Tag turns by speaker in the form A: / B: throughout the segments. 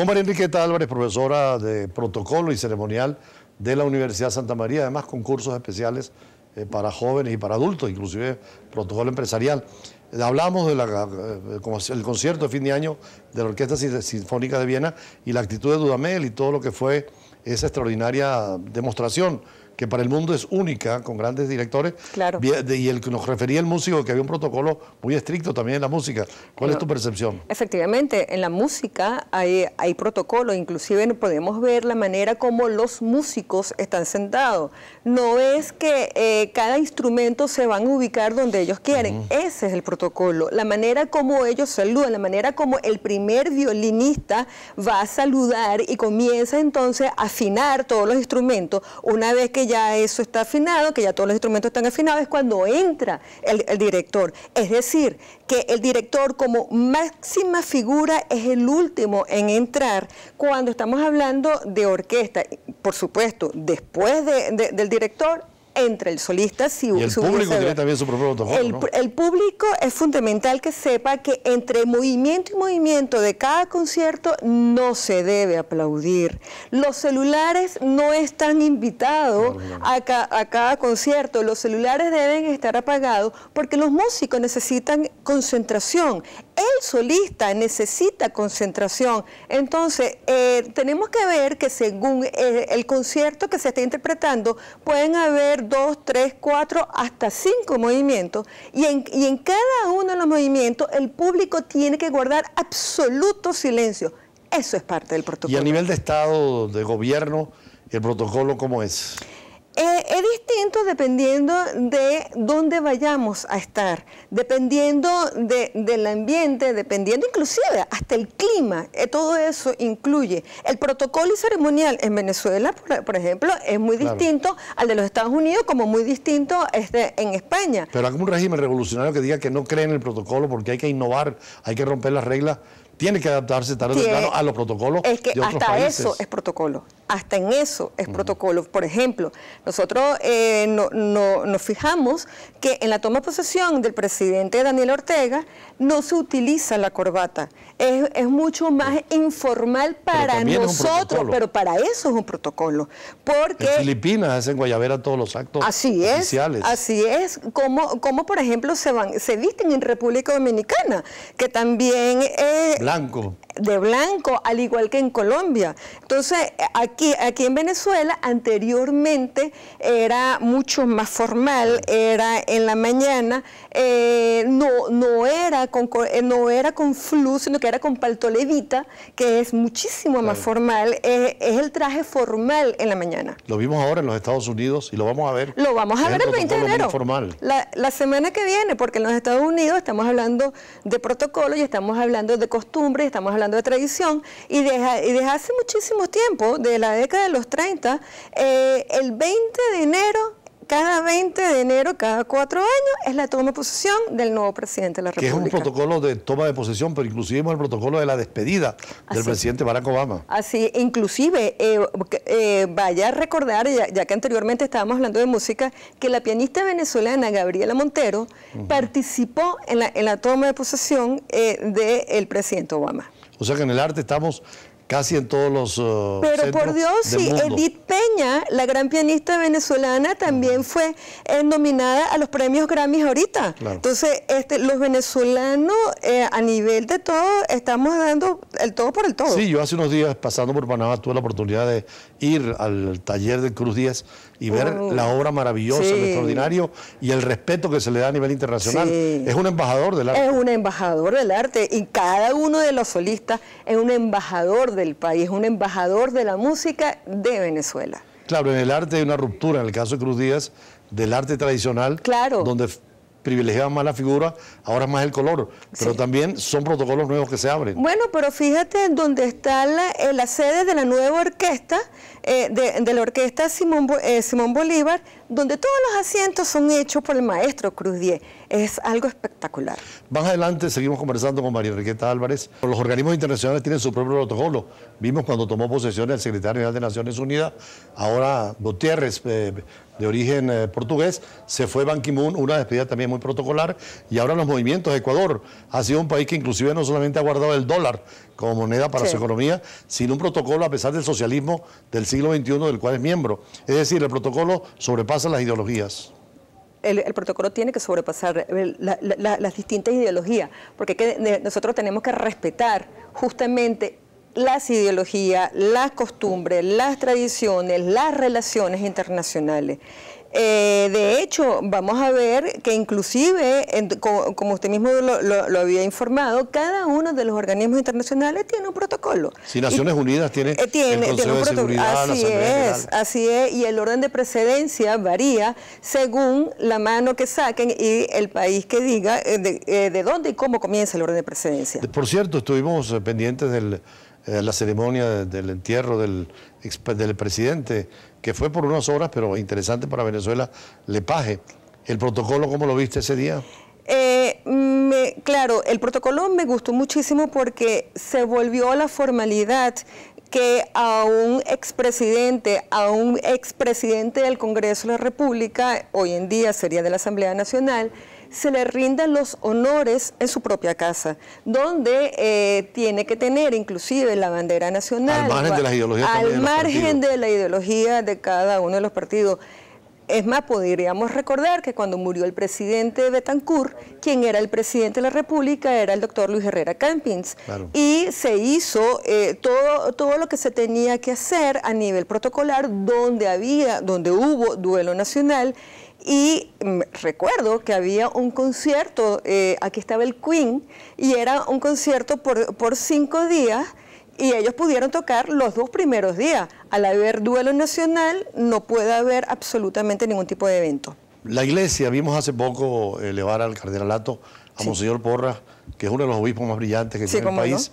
A: con María Enriqueta Álvarez, profesora de protocolo y ceremonial de la Universidad Santa María, además con cursos especiales eh, para jóvenes y para adultos, inclusive protocolo empresarial. Hablamos del eh, concierto de fin de año de la Orquesta Sinfónica de Viena y la actitud de Dudamel y todo lo que fue esa extraordinaria demostración que para el mundo es única, con grandes directores. Claro. Y el que nos refería el músico, que había un protocolo muy estricto también en la música. ¿Cuál es tu percepción?
B: Efectivamente, en la música hay, protocolo, inclusive podemos ver la manera como los músicos están sentados. No es que eh, cada instrumento se van a ubicar donde ellos quieren, ese es el protocolo. La manera como ellos saludan, la manera como el primer violinista va a saludar y comienza entonces a afinar todos los instrumentos. Una vez que ya eso está afinado, que ya todos los instrumentos están afinados, es cuando entra el, director. Es decir, que el director como máxima figura es el último en entrar cuando estamos hablando de orquesta. Por supuesto, después del director entre el solista y el público tiene también su propio El, público es fundamental que sepa que entre movimiento y movimiento de cada concierto no se debe aplaudir. Los celulares no están invitados A, a cada concierto. Los celulares deben estar apagados porque los músicos necesitan concentración el solista necesita concentración. Entonces, eh, tenemos que ver que según eh, el concierto que se está interpretando, pueden haber dos, tres, cuatro, hasta cinco movimientos. Y en, y en cada uno de los movimientos, el público tiene que guardar absoluto silencio.
A: Eso es parte del protocolo. Y a nivel de Estado, de gobierno, ¿el protocolo cómo es?
B: Eh, es distinto dependiendo de dónde vayamos a estar, dependiendo de, del ambiente, dependiendo inclusive hasta el clima, eh, todo eso incluye. El protocolo y ceremonial en Venezuela, por, ejemplo, es muy distinto al de los Estados Unidos como muy distinto este, en España.
A: Pero hay un régimen revolucionario que diga que no cree en el protocolo porque hay que innovar, hay que romper las reglas, tiene que adaptarse tarde o temprano a los protocolos. Es que hasta eso es
B: protocolo, hasta en eso es protocolo. Por ejemplo, nosotros eh, nos fijamos que en la toma de posesión del presidente Daniel Ortega no se utiliza la corbata es, mucho más informal para nosotros, pero para eso es un protocolo. Porque
A: en Filipinas hacen guayabera todos los actos así es, Así
B: es, como, como por ejemplo se van, se visten en República Dominicana, que también es... Eh, Blanco de blanco, al igual que en Colombia. Entonces, aquí, aquí en Venezuela anteriormente era mucho más formal, era en la mañana, eh, no, no, era con, eh, no era con flu, sino que era con levita, que es muchísimo más formal, eh, es, el traje formal en la mañana.
A: Lo vimos ahora en los Estados Unidos y lo vamos a ver. Lo vamos a ver el 20 de enero.
B: La, semana que viene, porque en los Estados Unidos estamos hablando de protocolo y estamos hablando de costumbres, estamos hablando de tradición, y desde, hace muchísimo tiempo, de la década de los 30, eh, el 20 de enero cada 20 de enero, cada cuatro años, es la toma de posesión del nuevo presidente de la República. Que es un
A: protocolo de toma de posesión, pero inclusive es el protocolo de la despedida del presidente Barack Obama.
B: Así, inclusive, eh, eh, vaya a recordar, ya, que anteriormente estábamos hablando de música, que la pianista venezolana Gabriela Montero participó en la, toma de posesión eh, del presidente Obama.
A: O sea que en el arte estamos casi en todos los... Eh, Pero por Dios, sí, Edith
B: Peña, la gran pianista venezolana, también fue eh, nominada a los premios Grammy ahorita. Entonces, este, los venezolanos eh, a nivel de todo, estamos dando el todo por el todo. Sí,
A: yo hace unos días pasando por Panamá tuve la oportunidad de ir al taller de Cruz Díaz y ver la obra maravillosa, extraordinario y el respeto que se le da a nivel internacional. Es un embajador del arte. Es
B: un embajador del arte y cada uno de los solistas es un embajador del del país, un embajador de la música de Venezuela.
A: Claro, en el arte hay una ruptura, en el caso de Cruz Díaz, del arte tradicional, claro. donde privilegiaban más la figura, ahora más el color, pero también son protocolos nuevos que se abren.
B: Bueno, pero fíjate donde está la, la sede de la nueva orquesta, eh, de, la orquesta Simón eh, Bolívar, donde todos los asientos son hechos por el maestro Cruz Diez. Es algo espectacular.
A: Más adelante seguimos conversando con María Enriqueta Álvarez. Los organismos internacionales tienen su propio protocolo. Vimos cuando tomó posesión el secretario general de Naciones Unidas, ahora Gutiérrez, eh, de origen eh, portugués, se fue Ban Ki-moon, una despedida también muy protocolar, y ahora los movimientos de Ecuador. Ha sido un país que inclusive no solamente ha guardado el dólar, como moneda para su economía, sin un protocolo a pesar del socialismo del siglo XXI del cual es miembro. Es decir, el protocolo sobrepasa las ideologías.
B: El, protocolo tiene que sobrepasar las distintas ideologías, porque nosotros tenemos que respetar justamente las ideologías, las costumbres, las tradiciones, las relaciones internacionales. Eh, de hecho, vamos a ver que inclusive, como, usted mismo lo, había informado, cada uno de los organismos internacionales tiene un protocolo.
A: Si Naciones Unidas tiene, eh, tiene, un protocolo. Así es,
B: así es, y el orden de precedencia varía según la mano que saquen y el país que diga eh, de, dónde y cómo comienza el orden de precedencia.
A: Por cierto, estuvimos pendientes de la ceremonia del entierro del, del presidente que fue por unas horas, pero interesante para Venezuela, paje. ¿El protocolo cómo lo viste ese día?
B: Eh, claro, el protocolo me gustó muchísimo porque se volvió la formalidad que a un expresidente, a un expresidente del Congreso de la República, hoy en día sería de la Asamblea Nacional, se le rindan los honores en su propia casa, donde eh, tiene que tener inclusive la bandera nacional. Al margen de la ideología de cada uno de los partidos. Es más, podríamos recordar que cuando murió el presidente Betancourt, quien era el presidente de la República era el doctor Luis Herrera Campins. Y se hizo eh, todo, todo lo que se tenía que hacer a nivel protocolar, donde había, donde hubo duelo nacional y mm, recuerdo que había un concierto, eh, aquí estaba el Queen, y era un concierto por, cinco días y ellos pudieron tocar los dos primeros días. Al haber duelo nacional no puede haber absolutamente ningún tipo de evento.
A: La iglesia, vimos hace poco eh, elevar al cardenalato a Monseñor Porras, que es uno de los obispos más brillantes que tiene el país,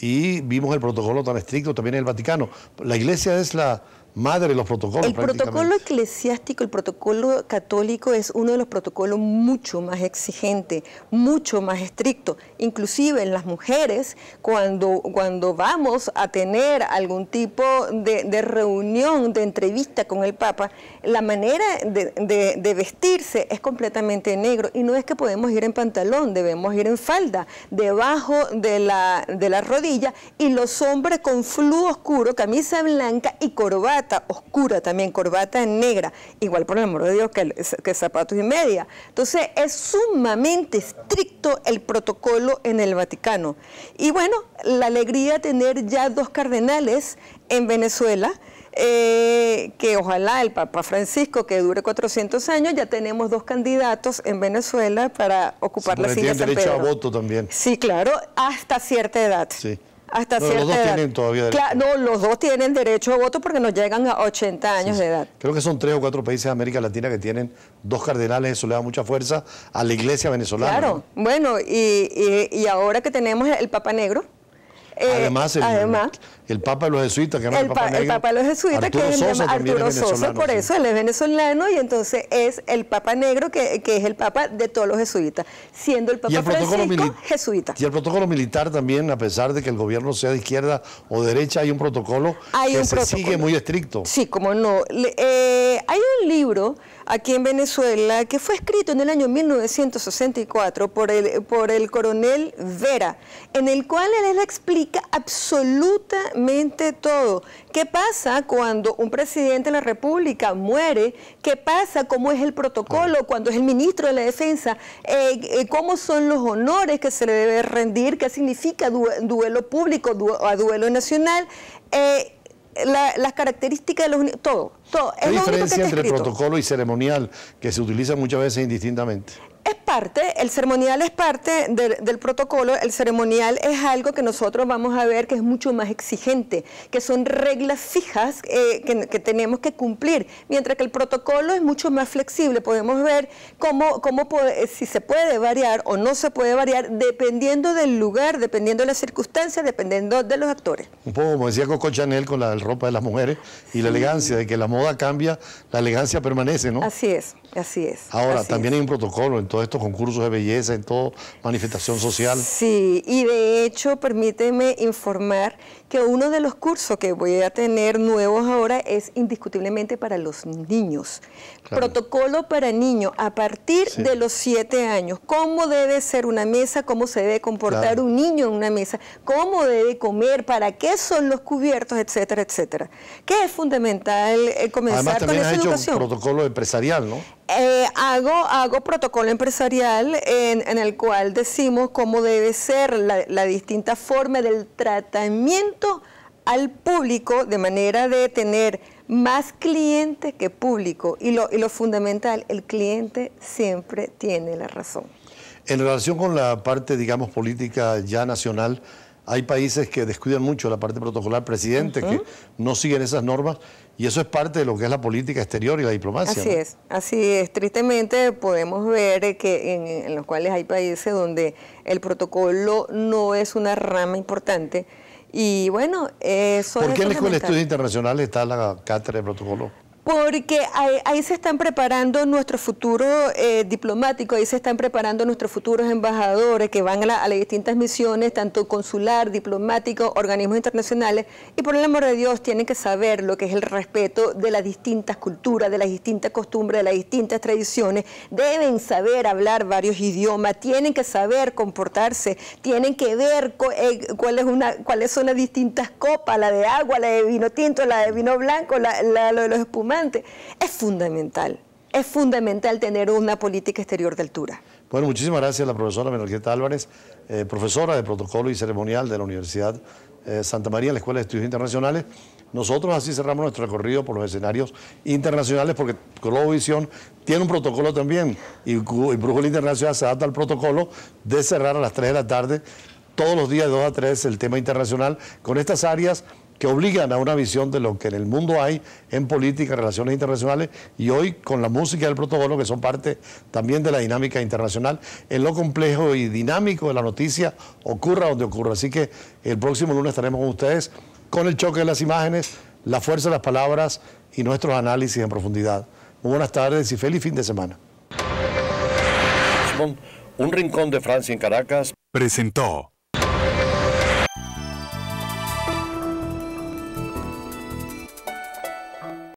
A: y vimos el protocolo tan estricto también en el Vaticano. La iglesia es la, madre los protocolos. El protocolo
B: eclesiástico, el protocolo católico es uno de los protocolos mucho más exigente, mucho más estricto inclusive en las mujeres, cuando, cuando vamos a tener algún tipo de, reunión, de entrevista con el Papa, la manera de, vestirse es completamente negro y no es que podemos ir en pantalón, debemos ir en falda, debajo de la, de rodilla y los hombres con flujo oscuro, camisa blanca y corbata oscura también, corbata negra, igual por el amor de Dios que, que zapatos y media. Entonces es sumamente estricto el protocolo en el Vaticano. Y bueno, la alegría de tener ya dos cardenales en Venezuela. Eh, que ojalá el Papa Francisco, que dure 400 años, ya tenemos dos candidatos en Venezuela para ocupar la silla de derecho a voto también. Sí, claro, hasta cierta edad no, los dos tienen todavía derecho. no, los dos tienen derecho a voto porque nos llegan a 80 años de edad.
A: Creo que son tres o cuatro países de América Latina que tienen dos cardenales, eso le da mucha fuerza a la iglesia venezolana. Claro,
B: bueno, y, ahora que tenemos el Papa Negro.
A: Eh, además, el, además el Papa de los Jesuitas, que es el, Papa, Negro. el Papa de los Jesuitas, que es el Sosa, Arturo Sosa, por eso
B: él es venezolano y entonces es el Papa Negro, que, es el Papa de todos los jesuitas, siendo el Papa Francisco
A: jesuita. Y el protocolo militar también, a pesar de que el gobierno sea de izquierda o derecha, hay un protocolo que sigue muy estricto. Sí,
B: como no. Eh, hay un libro aquí en Venezuela que fue escrito en el año 1964 por el, por el coronel Vera, en el cual él explica absolutamente Exactamente todo. ¿Qué pasa cuando un presidente de la República muere? ¿Qué pasa? ¿Cómo es el protocolo? cuando es el ministro de la Defensa? Eh, eh, ¿Cómo son los honores que se le debe rendir? ¿Qué significa duelo público duelo nacional? Eh, las características de los todo, todo. La diferencia entre protocolo
A: y ceremonial que se utiliza muchas veces indistintamente
B: es parte, el ceremonial es parte del protocolo, el ceremonial es algo que nosotros vamos a ver que es mucho más exigente, que son reglas fijas eh, que, tenemos que cumplir, mientras que el protocolo es mucho más flexible, podemos ver cómo, eh, si se puede variar o no se puede variar dependiendo del lugar, dependiendo de las circunstancias, dependiendo de los actores.
A: Un poco como decía Coco Chanel con la ropa de las mujeres y la elegancia, de que la moda cambia, la elegancia permanece, ¿no? Así es,
B: así es. Ahora,
A: también hay un protocolo, entonces estos concursos de belleza, en toda manifestación social. Sí,
B: y de hecho, permíteme informar que uno de los cursos que voy a tener nuevos ahora es indiscutiblemente para los niños. Protocolo para niños a partir de los siete años. ¿Cómo debe ser una mesa? ¿Cómo se debe comportar un niño en una mesa? ¿Cómo debe comer? ¿Para qué son los cubiertos? Etcétera, etcétera. Que es fundamental eh, comenzar con esa educación.
A: Un protocolo empresarial, ¿no?
B: Eh, hago, hago protocolo empresarial en, el cual decimos cómo debe ser la, distinta forma del tratamiento al público de manera de tener más cliente que público. Y lo, fundamental, el cliente siempre tiene la razón.
A: En relación con la parte, digamos, política ya nacional, hay países que descuidan mucho la parte protocolar, presidente, que no siguen esas normas y eso es parte de lo que es la política exterior y la diplomacia. Así es,
B: así es. Tristemente podemos ver que en, los cuales hay países donde el protocolo no es una rama importante. Y bueno, eso... ¿Por qué en la Escuela de Estudios
A: Internacionales está la cátedra de protocolo?
B: porque ahí, se están preparando nuestro futuro eh, diplomático, ahí se están preparando nuestros futuros embajadores que van a, las distintas misiones, tanto consular, diplomático, organismos internacionales, y por el amor de Dios tienen que saber lo que es el respeto de las distintas culturas, de las distintas costumbres, de las distintas tradiciones, deben saber hablar varios idiomas, tienen que saber comportarse, tienen que ver eh, cuál es una, cuáles son las distintas copas, la de agua, la de vino tinto, la de vino blanco, la, la de los espumantes, es fundamental, es fundamental tener una política exterior de altura.
A: Bueno, muchísimas gracias a la profesora Menorqueta Álvarez, eh, profesora de protocolo y ceremonial de la Universidad eh, Santa María, en la Escuela de Estudios Internacionales. Nosotros así cerramos nuestro recorrido por los escenarios internacionales porque Visión tiene un protocolo también y, y Internacional se adapta al protocolo de cerrar a las 3 de la tarde todos los días de 2 a 3 el tema internacional con estas áreas que obligan a una visión de lo que en el mundo hay en política, relaciones internacionales y hoy con la música del el protocolo que son parte también de la dinámica internacional, en lo complejo y dinámico de la noticia ocurra donde ocurra. Así que el próximo lunes estaremos con ustedes con el choque de las imágenes, la fuerza de las palabras y nuestros análisis en profundidad. Muy buenas tardes y feliz fin de semana. Un rincón de Francia en Caracas presentó